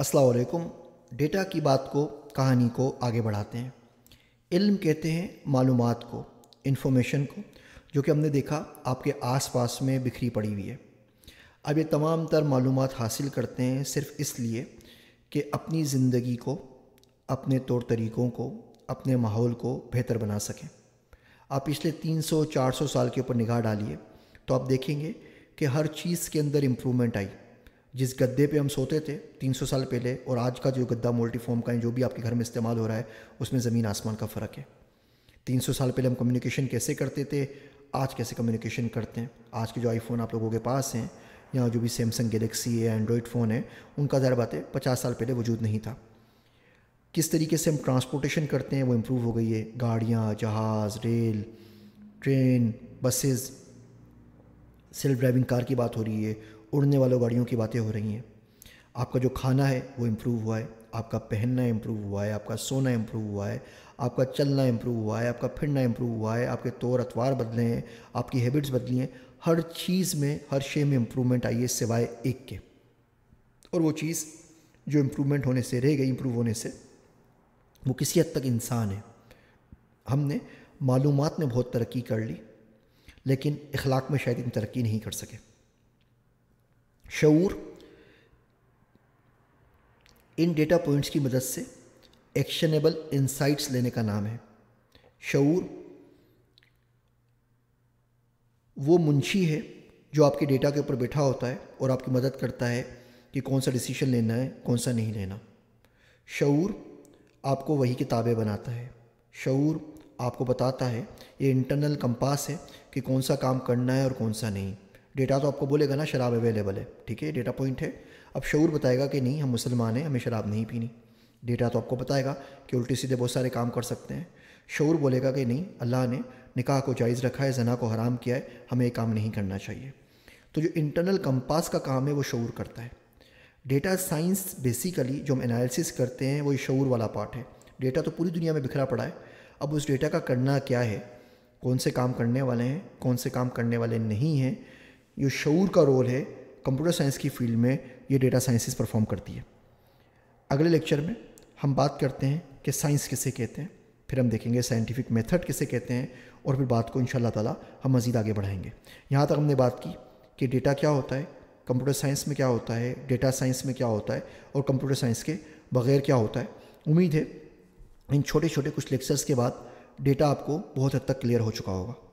असलकुम डेटा की बात को कहानी को आगे बढ़ाते हैं इल्म कहते हैं मालूम को इन्फॉर्मेशन को जो कि हमने देखा आपके आसपास में बिखरी पड़ी हुई है अब ये तमाम तर मालूम हासिल करते हैं सिर्फ इसलिए कि अपनी ज़िंदगी को अपने तौर तरीक़ों को अपने माहौल को बेहतर बना सकें आप पिछले 300-400 साल के ऊपर निगाह डालिए तो आप देखेंगे कि हर चीज़ के अंदर इम्प्रूवमेंट आई जिस गद्दे पे हम सोते थे 300 साल पहले और आज का जो गद्दा मोल्टीफॉर्म का है जो भी आपके घर में इस्तेमाल हो रहा है उसमें ज़मीन आसमान का फ़र्क है 300 साल पहले हम कम्युनिकेशन कैसे करते थे आज कैसे कम्युनिकेशन करते हैं आज के जो आईफोन आप लोगों के पास हैं या जो भी सैमसंग गलेक्सी है एंड्रॉयड फ़ोन है उनका ज़रा बात है पचास साल पहले वजूद नहीं था किस तरीके से हम ट्रांसपोर्टेशन करते हैं वो इम्प्रूव हो गई है गाड़ियाँ जहाज़ rail train buses self driving car की बात हो रही है उड़ने वालों गाड़ियों की बातें हो रही हैं आपका जो खाना है वो इम्प्रूव हुआ है आपका पहनना इम्प्रूव हुआ है आपका सोना इम्प्रूव हुआ है आपका चलना इम्प्रूव हुआ है आपका फिरना इम्प्रूव हुआ है आपके तौर अतवार बदले हैं आपकी हैबिट्स बदली हैं हर चीज़ में हर शे में इम्प्रूवमेंट आई है सिवाय एक के और वो चीज़ जो इम्प्रूवमेंट होने से रह गई इम्प्रूव होने से वो किसी हद तक इंसान है हमने मालूम में बहुत तरक्की कर ली लेकिन इखलाक में शायद इतनी तरक्की नहीं कर सके शूर इन डेटा पॉइंट्स की मदद से एक्शनेबल इंसाइट्स लेने का नाम है शूर वो मुंशी है जो आपके डेटा के ऊपर बैठा होता है और आपकी मदद करता है कि कौन सा डिसीजन लेना है कौन सा नहीं लेना शूर आपको वही किताबें बनाता है शूर आपको बताता है ये इंटरनल कंपास है कि कौन सा काम करना है और कौन सा नहीं डेटा तो आपको बोलेगा ना शराब अवेलेबल है ठीक है डेटा पॉइंट है अब शूर बताएगा कि नहीं हम मुसलमान हैं हमें शराब नहीं पीनी डेटा तो आपको बताएगा कि उल्टे सीधे बहुत सारे काम कर सकते हैं शूर बोलेगा कि नहीं अल्लाह ने निकाह को जायज़ रखा है जना को हराम किया है हमें ये काम नहीं करना चाहिए तो जो इंटरनल कंपास का काम है वो शूर करता है डेटा साइंस बेसिकली जो हम एनालिसिस करते हैं वो शूर वाला पार्ट है डेटा तो पूरी दुनिया में बिखरा पड़ा है अब उस डेटा का करना क्या है कौन से काम करने वाले हैं कौन से काम करने वाले नहीं हैं ये शूर का रोल है कंप्यूटर साइंस की फील्ड में ये डेटा साइंसिस परफॉर्म करती है अगले लेक्चर में हम बात करते हैं कि साइंस किसे कहते हैं फिर हम देखेंगे साइंटिफिक मेथड किसे कहते हैं और फिर बात को इन ताला हम मज़ीद आगे बढ़ाएंगे यहाँ तक हमने बात की कि डेटा क्या होता है कंप्यूटर साइंस में क्या होता है डेटा साइंस में क्या होता है और कंप्यूटर साइंस के बग़ैर क्या होता है उम्मीद है इन छोटे छोटे कुछ लेक्चर्स के बाद डेटा आपको बहुत हद तक क्लियर हो चुका होगा